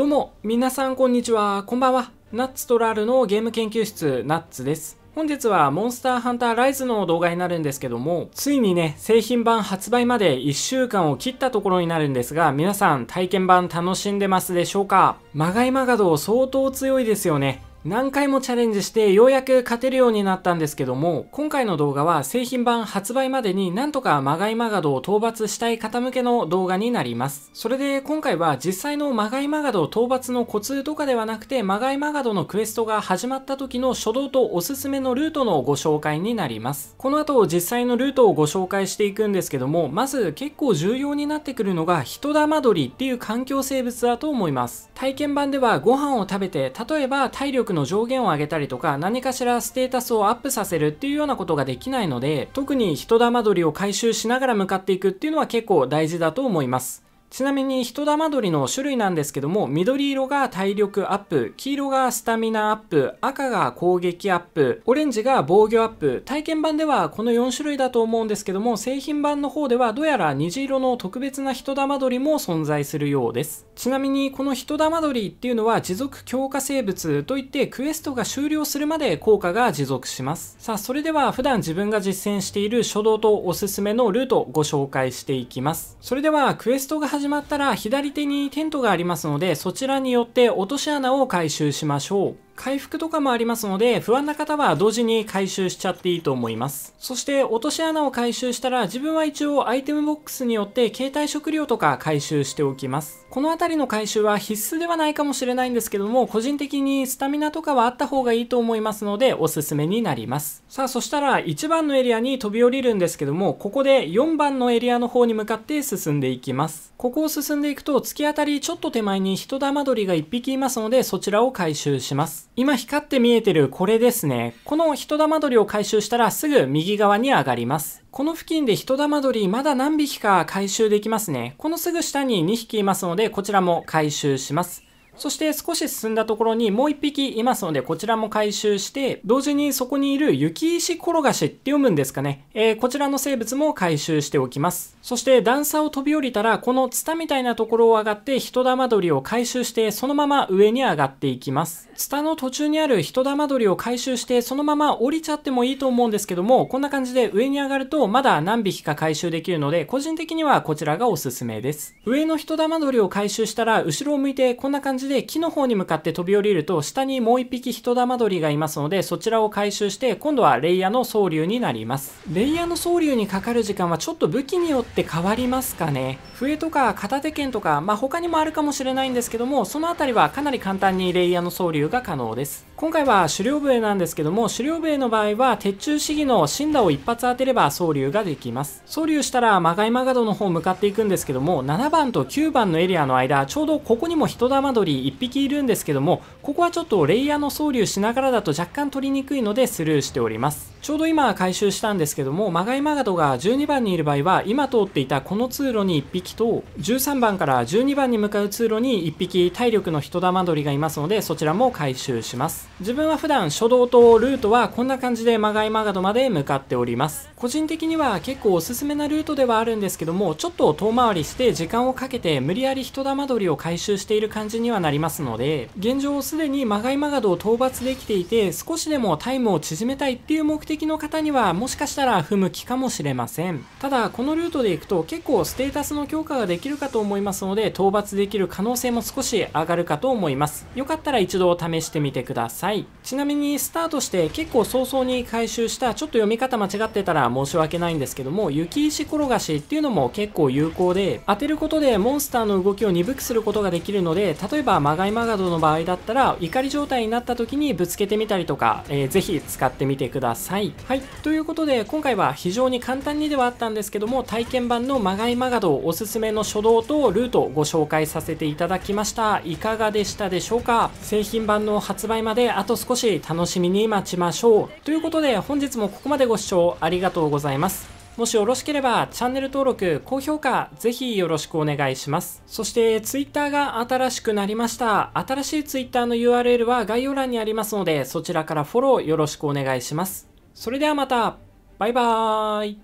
どうも、皆さんこんにちは、こんばんは。ナッツとラールのゲーム研究室、ナッツです。本日はモンスターハンターライズの動画になるんですけども、ついにね、製品版発売まで1週間を切ったところになるんですが、皆さん体験版楽しんでますでしょうかまがいマガド相当強いですよね。何回もチャレンジしてようやく勝てるようになったんですけども、今回の動画は製品版発売までになんとかマガイマガドを討伐したい方向けの動画になります。それで今回は実際のマガイマガド討伐のコツとかではなくて、マガイマガドのクエストが始まった時の初動とおすすめのルートのご紹介になります。この後実際のルートをご紹介していくんですけども、まず結構重要になってくるのが人玉鳥っていう環境生物だと思います。体験版ではご飯を食べて、例えば体力の上限を上げたりとか何かしらステータスをアップさせるっていうようなことができないので特に人だまどりを回収しながら向かっていくっていうのは結構大事だと思います。ちなみに人玉鳥の種類なんですけども、緑色が体力アップ、黄色がスタミナアップ、赤が攻撃アップ、オレンジが防御アップ。体験版ではこの4種類だと思うんですけども、製品版の方ではどうやら虹色の特別な人玉鳥も存在するようです。ちなみにこの人玉鳥っていうのは持続強化生物といってクエストが終了するまで効果が持続します。さあ、それでは普段自分が実践している初動とおすすめのルートをご紹介していきます。それではクエストが始まったら左手にテントがありますのでそちらによって落とし穴を回収しましょう。回復とかもありますので、不安な方は同時に回収しちゃっていいと思います。そして落とし穴を回収したら、自分は一応アイテムボックスによって携帯食料とか回収しておきます。このあたりの回収は必須ではないかもしれないんですけども、個人的にスタミナとかはあった方がいいと思いますので、おすすめになります。さあ、そしたら1番のエリアに飛び降りるんですけども、ここで4番のエリアの方に向かって進んでいきます。ここを進んでいくと、突き当たりちょっと手前に人玉鳥が1匹いますので、そちらを回収します。今光って見えてるこれですね。この人玉鳥を回収したらすぐ右側に上がります。この付近で人玉鳥まだ何匹か回収できますね。このすぐ下に2匹いますので、こちらも回収します。そして少し進んだところにもう1匹いますので、こちらも回収して、同時にそこにいる雪石転がしって読むんですかね。えー、こちらの生物も回収しておきます。そして段差を飛び降りたら、このツタみたいなところを上がって人玉鳥を回収して、そのまま上に上がっていきます。ツタの途中にある人玉鳥を回収して、そのまま降りちゃってもいいと思うんですけども、こんな感じで上に上がるとまだ何匹か回収できるので、個人的にはこちらがおすすめです。上の人玉鳥を回収したら、後ろを向いてこんな感じでで木の方に向かって飛び降りると、下にもう1匹人玉鳥がいますので、そちらを回収して、今度はレイヤーの総流になります。レイヤーの総流にかかる時間はちょっと武器によって変わりますかね。笛とか片手剣とか、まあ、他にもあるかもしれないんですけども、その辺りはかなり簡単にレイヤーの総流が可能です。今回は狩猟笛なんですけども、狩猟笛の場合は、鉄柱主義の死んだを一発当てれば総流ができます。総流したら、がいマガドの方向かっていくんですけども、7番と9番のエリアの間、ちょうどここにも人玉鳥1匹いるんですけども、ここはちょっとレイヤーの総流しながらだと若干取りにくいのでスルーしております。ちょうど今回収したんですけども、マガイマガドが12番にいる場合は、今通っていたこの通路に1匹と、13番から12番に向かう通路に1匹体力の人玉鳥がいますので、そちらも回収します。自分は普段初動とルートはこんな感じでまがい曲がどまで向かっております。個人的には結構おすすめなルートではあるんですけども、ちょっと遠回りして時間をかけて無理やり人玉取りを回収している感じにはなりますので、現状すでにまがい曲がどを討伐できていて、少しでもタイムを縮めたいっていう目的の方にはもしかしたら不向きかもしれません。ただ、このルートで行くと結構ステータスの強化ができるかと思いますので、討伐できる可能性も少し上がるかと思います。よかったら一度試してみてください。はい。ちなみにスタートして結構早々に回収した、ちょっと読み方間違ってたら申し訳ないんですけども、雪石転がしっていうのも結構有効で、当てることでモンスターの動きを鈍くすることができるので、例えばマガイマガドの場合だったら、怒り状態になった時にぶつけてみたりとか、えー、ぜひ使ってみてください。はい。ということで、今回は非常に簡単にではあったんですけども、体験版のマガイマガドおすすめの初動とルートをご紹介させていただきました。いかがでしたでしょうか製品版の発売まであと少し楽しみに待ちましょう。ということで本日もここまでご視聴ありがとうございます。もしよろしければチャンネル登録、高評価、ぜひよろしくお願いします。そして Twitter が新しくなりました。新しい Twitter の URL は概要欄にありますので、そちらからフォローよろしくお願いします。それではまた、バイバーイ。